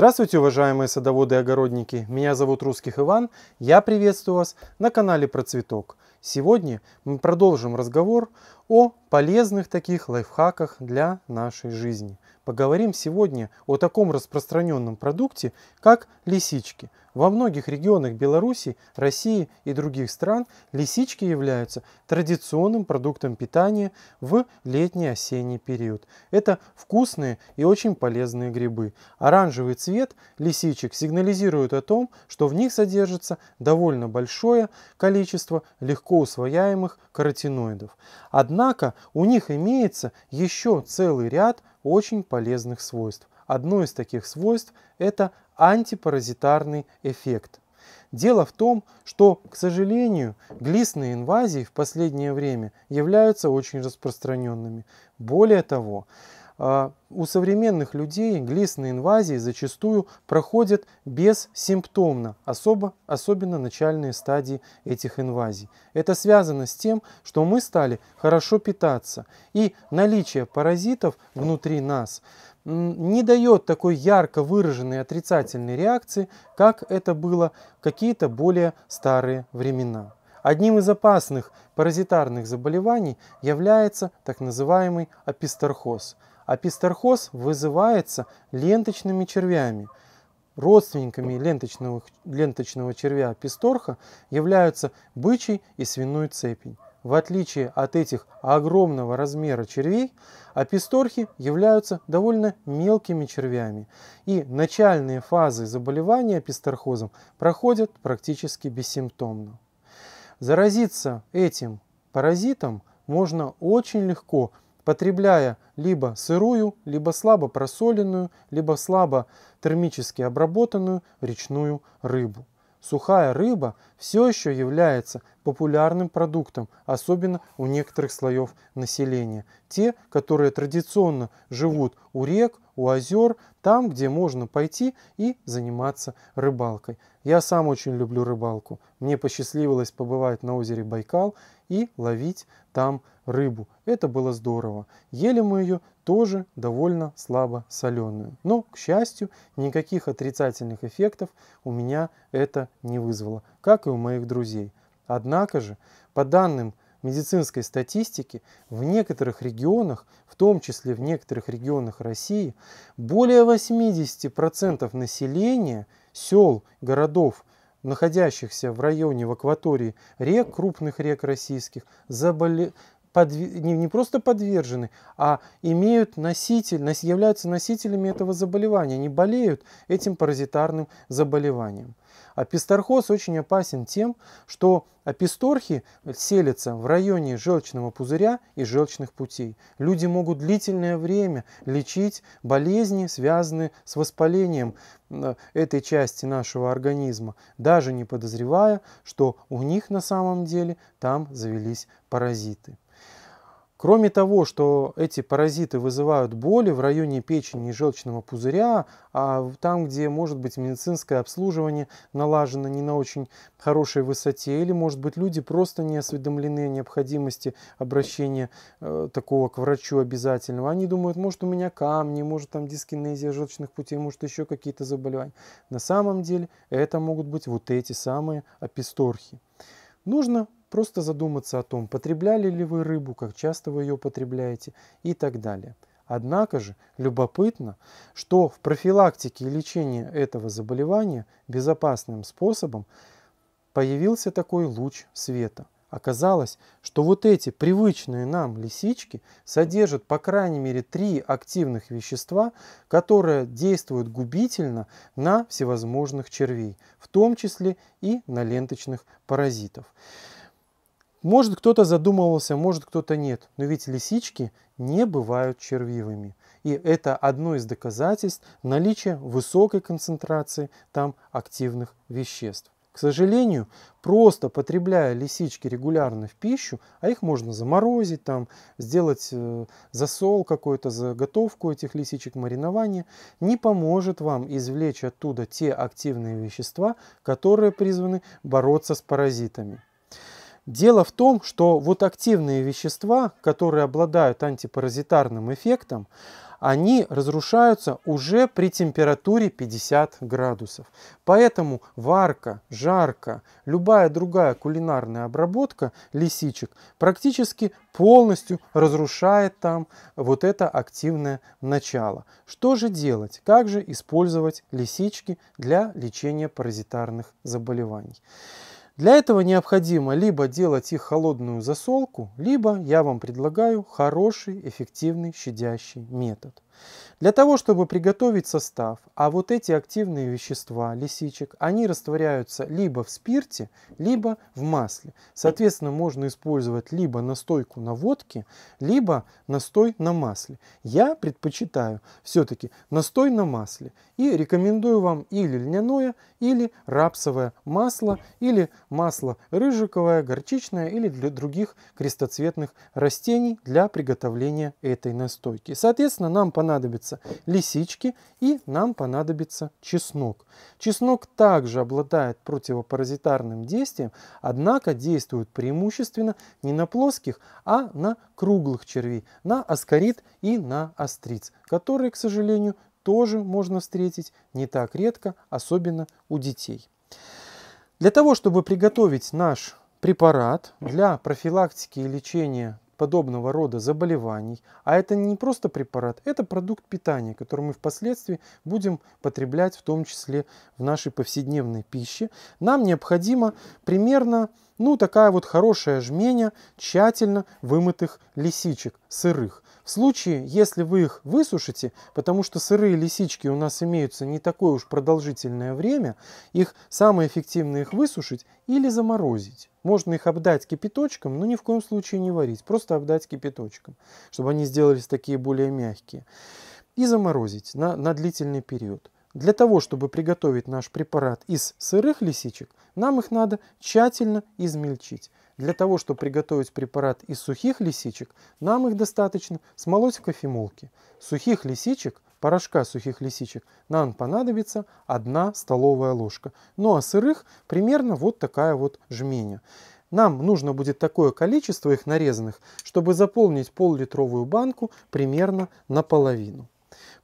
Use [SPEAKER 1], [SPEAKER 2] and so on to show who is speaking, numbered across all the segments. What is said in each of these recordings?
[SPEAKER 1] Здравствуйте, уважаемые садоводы и огородники! Меня зовут Русских Иван. Я приветствую вас на канале Про Цветок. Сегодня мы продолжим разговор о полезных таких лайфхаках для нашей жизни. Поговорим сегодня о таком распространенном продукте, как лисички. Во многих регионах Беларуси, России и других стран лисички являются традиционным продуктом питания в летний-осенний период. Это вкусные и очень полезные грибы. Оранжевый цвет лисичек сигнализирует о том, что в них содержится довольно большое количество легко усвояемых каротиноидов. Однако у них имеется еще целый ряд очень полезных свойств – Одно из таких свойств – это антипаразитарный эффект. Дело в том, что, к сожалению, глистные инвазии в последнее время являются очень распространенными. Более того, а, у современных людей глистные инвазии зачастую проходят бессимптомно, особо, особенно начальные стадии этих инвазий. Это связано с тем, что мы стали хорошо питаться, и наличие паразитов внутри нас не дает такой ярко выраженной отрицательной реакции, как это было какие-то более старые времена. Одним из опасных паразитарных заболеваний является так называемый апистерхоз – а вызывается ленточными червями. Родственниками ленточного, ленточного червя писторха являются бычий и свиной цепень. В отличие от этих огромного размера червей, аписторхи являются довольно мелкими червями, и начальные фазы заболевания аписторхозом проходят практически бессимптомно. Заразиться этим паразитом можно очень легко – потребляя либо сырую, либо слабо просоленную, либо слабо термически обработанную речную рыбу. Сухая рыба все еще является популярным продуктом, особенно у некоторых слоев населения. Те, которые традиционно живут у рек, у озер, там, где можно пойти и заниматься рыбалкой. Я сам очень люблю рыбалку. Мне посчастливилось побывать на озере Байкал и ловить там рыбу рыбу. Это было здорово. Ели мы ее тоже довольно слабо соленую. Но, к счастью, никаких отрицательных эффектов у меня это не вызвало, как и у моих друзей. Однако же, по данным медицинской статистики, в некоторых регионах, в том числе в некоторых регионах России, более 80% населения сел, городов, находящихся в районе в акватории рек, крупных рек российских, заболе не, не просто подвержены, а имеют носитель, являются носителями этого заболевания, они болеют этим паразитарным заболеванием. Апистархоз очень опасен тем, что аписторхи селятся в районе желчного пузыря и желчных путей. Люди могут длительное время лечить болезни, связанные с воспалением э, этой части нашего организма, даже не подозревая, что у них на самом деле там завелись паразиты. Кроме того, что эти паразиты вызывают боли в районе печени и желчного пузыря, а там, где может быть медицинское обслуживание налажено не на очень хорошей высоте, или может быть люди просто не осведомлены о необходимости обращения э, такого к врачу обязательного. Они думают, может у меня камни, может там дискинезия желчных путей, может еще какие-то заболевания. На самом деле это могут быть вот эти самые аписторхи. Нужно Просто задуматься о том, потребляли ли вы рыбу, как часто вы ее потребляете и так далее. Однако же любопытно, что в профилактике и лечении этого заболевания безопасным способом появился такой луч света. Оказалось, что вот эти привычные нам лисички содержат по крайней мере три активных вещества, которые действуют губительно на всевозможных червей, в том числе и на ленточных паразитов. Может кто-то задумывался, может кто-то нет, но ведь лисички не бывают червивыми. И это одно из доказательств наличия высокой концентрации там активных веществ. К сожалению, просто потребляя лисички регулярно в пищу, а их можно заморозить, там, сделать э, засол какой-то, заготовку этих лисичек, маринование, не поможет вам извлечь оттуда те активные вещества, которые призваны бороться с паразитами. Дело в том, что вот активные вещества, которые обладают антипаразитарным эффектом, они разрушаются уже при температуре 50 градусов. Поэтому варка, жарка, любая другая кулинарная обработка лисичек практически полностью разрушает там вот это активное начало. Что же делать? Как же использовать лисички для лечения паразитарных заболеваний? Для этого необходимо либо делать их холодную засолку, либо я вам предлагаю хороший, эффективный щадящий метод. Для того, чтобы приготовить состав, а вот эти активные вещества, лисичек, они растворяются либо в спирте, либо в масле. Соответственно, можно использовать либо настойку на водке, либо настой на масле. Я предпочитаю все-таки настой на масле и рекомендую вам или льняное, или рапсовое масло, или масло рыжиковое, горчичное или для других крестоцветных растений для приготовления этой настойки. Соответственно, нам понадобится понадобятся лисички и нам понадобится чеснок. Чеснок также обладает противопаразитарным действием, однако действует преимущественно не на плоских, а на круглых червей, на аскорит и на остриц, которые, к сожалению, тоже можно встретить не так редко, особенно у детей. Для того, чтобы приготовить наш препарат для профилактики и лечения подобного рода заболеваний. А это не просто препарат, это продукт питания, который мы впоследствии будем потреблять в том числе в нашей повседневной пище. Нам необходимо примерно ну, такая вот хорошая жменя тщательно вымытых лисичек сырых. В случае, если вы их высушите, потому что сырые лисички у нас имеются не такое уж продолжительное время, их самое эффективное их высушить или заморозить. Можно их обдать кипяточком, но ни в коем случае не варить, просто обдать кипяточком, чтобы они сделались такие более мягкие. И заморозить на, на длительный период. Для того, чтобы приготовить наш препарат из сырых лисичек, нам их надо тщательно измельчить. Для того, чтобы приготовить препарат из сухих лисичек, нам их достаточно смолоть в кофемолке. Сухих лисичек, порошка сухих лисичек, нам понадобится 1 столовая ложка. Ну а сырых примерно вот такая вот жменя. Нам нужно будет такое количество их нарезанных, чтобы заполнить пол-литровую банку примерно наполовину.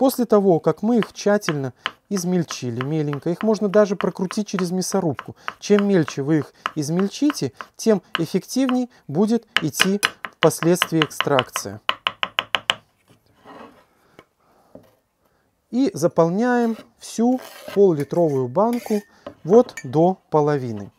[SPEAKER 1] После того, как мы их тщательно измельчили меленько, их можно даже прокрутить через мясорубку. Чем мельче вы их измельчите, тем эффективней будет идти впоследствии экстракция. И заполняем всю пол-литровую банку вот до половины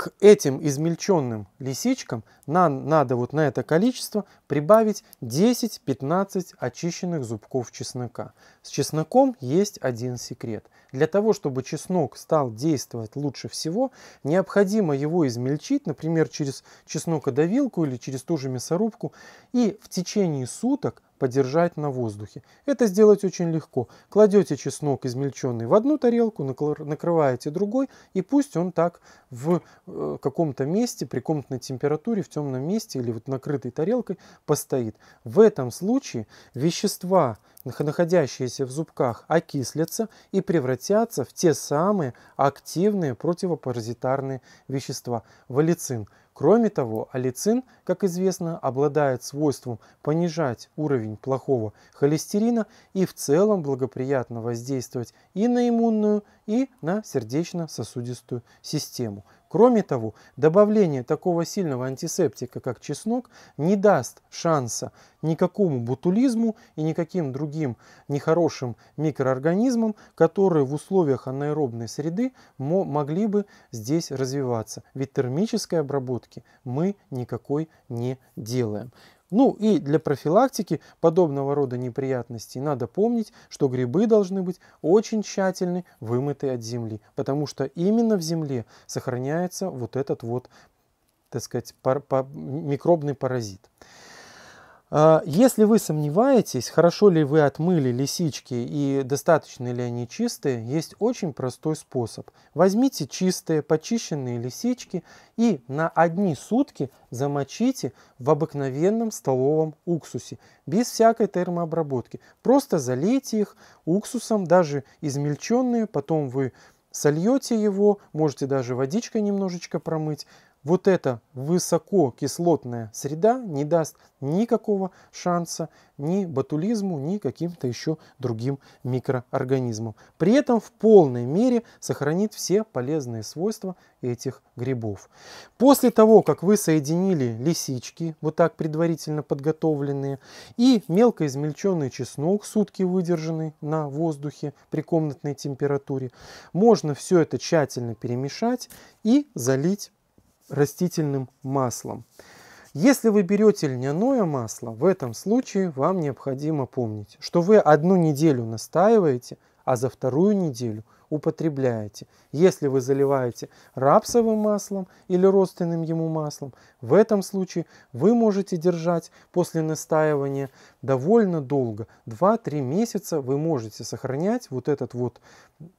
[SPEAKER 1] к этим измельченным лисичкам нам надо вот на это количество прибавить 10-15 очищенных зубков чеснока. С чесноком есть один секрет. Для того, чтобы чеснок стал действовать лучше всего, необходимо его измельчить, например, через чеснокодавилку или через ту же мясорубку, и в течение суток подержать на воздухе. Это сделать очень легко. Кладете чеснок измельченный в одну тарелку, накрываете другой, и пусть он так в э, каком-то месте, при комнатной температуре, в темном месте или вот накрытой тарелкой постоит. В этом случае вещества, находящиеся в зубках, окислятся и превратятся в те самые активные противопаразитарные вещества – валицин. Кроме того, алицин, как известно, обладает свойством понижать уровень плохого холестерина и в целом благоприятно воздействовать и на иммунную, и на сердечно-сосудистую систему. Кроме того, добавление такого сильного антисептика, как чеснок, не даст шанса никакому бутулизму и никаким другим нехорошим микроорганизмам, которые в условиях анаэробной среды могли бы здесь развиваться. Ведь термической обработки мы никакой не делаем. Ну и для профилактики подобного рода неприятностей надо помнить, что грибы должны быть очень тщательно вымыты от земли, потому что именно в земле сохраняется вот этот вот, так сказать, пар пар микробный паразит. А, если вы сомневаетесь, хорошо ли вы отмыли лисички и достаточно ли они чистые, есть очень простой способ. Возьмите чистые, почищенные лисички и на одни сутки замочите в обыкновенном столовом уксусе, без всякой термообработки. Просто залейте их уксусом, даже измельченные, потом вы сольете его, можете даже водичкой немножечко промыть, вот эта высококислотная среда не даст никакого шанса ни ботулизму, ни каким-то еще другим микроорганизмам. При этом в полной мере сохранит все полезные свойства этих грибов. После того, как вы соединили лисички, вот так предварительно подготовленные, и мелко измельченный чеснок, сутки выдержанный на воздухе при комнатной температуре, можно все это тщательно перемешать и залить растительным маслом. Если вы берете льняное масло, в этом случае вам необходимо помнить, что вы одну неделю настаиваете, а за вторую неделю – употребляете. Если вы заливаете рапсовым маслом или родственным ему маслом, в этом случае вы можете держать после настаивания довольно долго, 2-3 месяца вы можете сохранять вот этот вот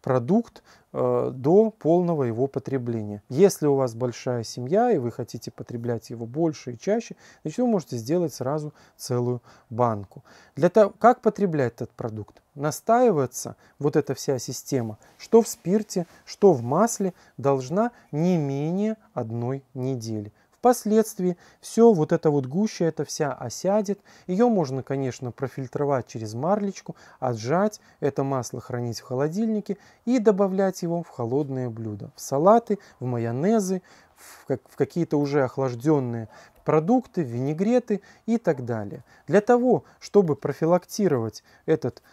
[SPEAKER 1] продукт э, до полного его потребления. Если у вас большая семья и вы хотите потреблять его больше и чаще, значит вы можете сделать сразу целую банку. Для того, как потреблять этот продукт? Настаивается вот эта вся система, что в спирте, что в масле, должна не менее одной недели. Впоследствии все вот это вот гуще, это вся осядет. Ее можно, конечно, профильтровать через марлечку, отжать, это масло хранить в холодильнике и добавлять его в холодные блюда, в салаты, в майонезы, в, как, в какие-то уже охлажденные продукты, винегреты и так далее. Для того, чтобы профилактировать этот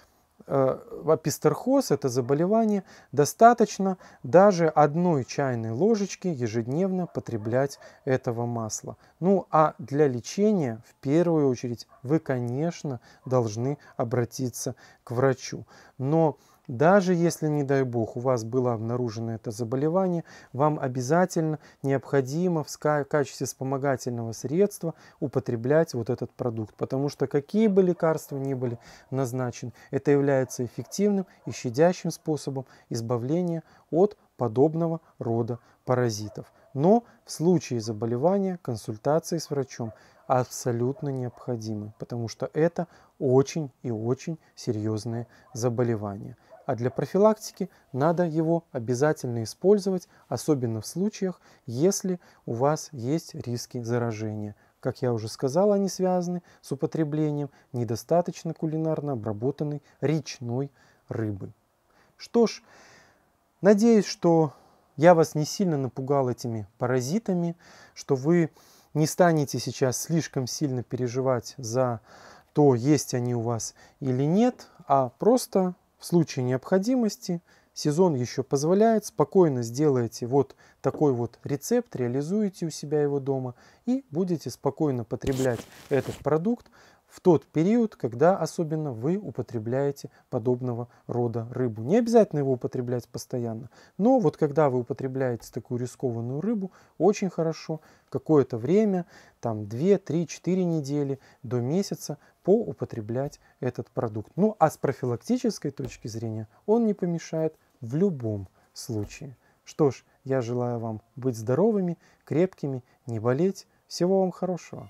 [SPEAKER 1] Э, апистерхоз, это заболевание, достаточно даже одной чайной ложечки ежедневно потреблять этого масла. Ну а для лечения в первую очередь вы, конечно, должны обратиться к врачу. Но даже если, не дай бог, у вас было обнаружено это заболевание, вам обязательно необходимо в качестве вспомогательного средства употреблять вот этот продукт, потому что какие бы лекарства ни были назначены, это является эффективным и щадящим способом избавления от подобного рода паразитов. Но в случае заболевания консультации с врачом абсолютно необходимы, потому что это очень и очень серьезное заболевание а для профилактики надо его обязательно использовать, особенно в случаях, если у вас есть риски заражения. Как я уже сказал, они связаны с употреблением недостаточно кулинарно обработанной речной рыбы. Что ж, надеюсь, что я вас не сильно напугал этими паразитами, что вы не станете сейчас слишком сильно переживать за то, есть они у вас или нет, а просто в случае необходимости сезон еще позволяет, спокойно сделаете вот такой вот рецепт, реализуете у себя его дома и будете спокойно потреблять этот продукт в тот период, когда особенно вы употребляете подобного рода рыбу. Не обязательно его употреблять постоянно, но вот когда вы употребляете такую рискованную рыбу, очень хорошо какое-то время, там 2, 3, 4 недели до месяца поупотреблять этот продукт. Ну а с профилактической точки зрения он не помешает в любом случае. Что ж, я желаю вам быть здоровыми, крепкими, не болеть. Всего вам хорошего.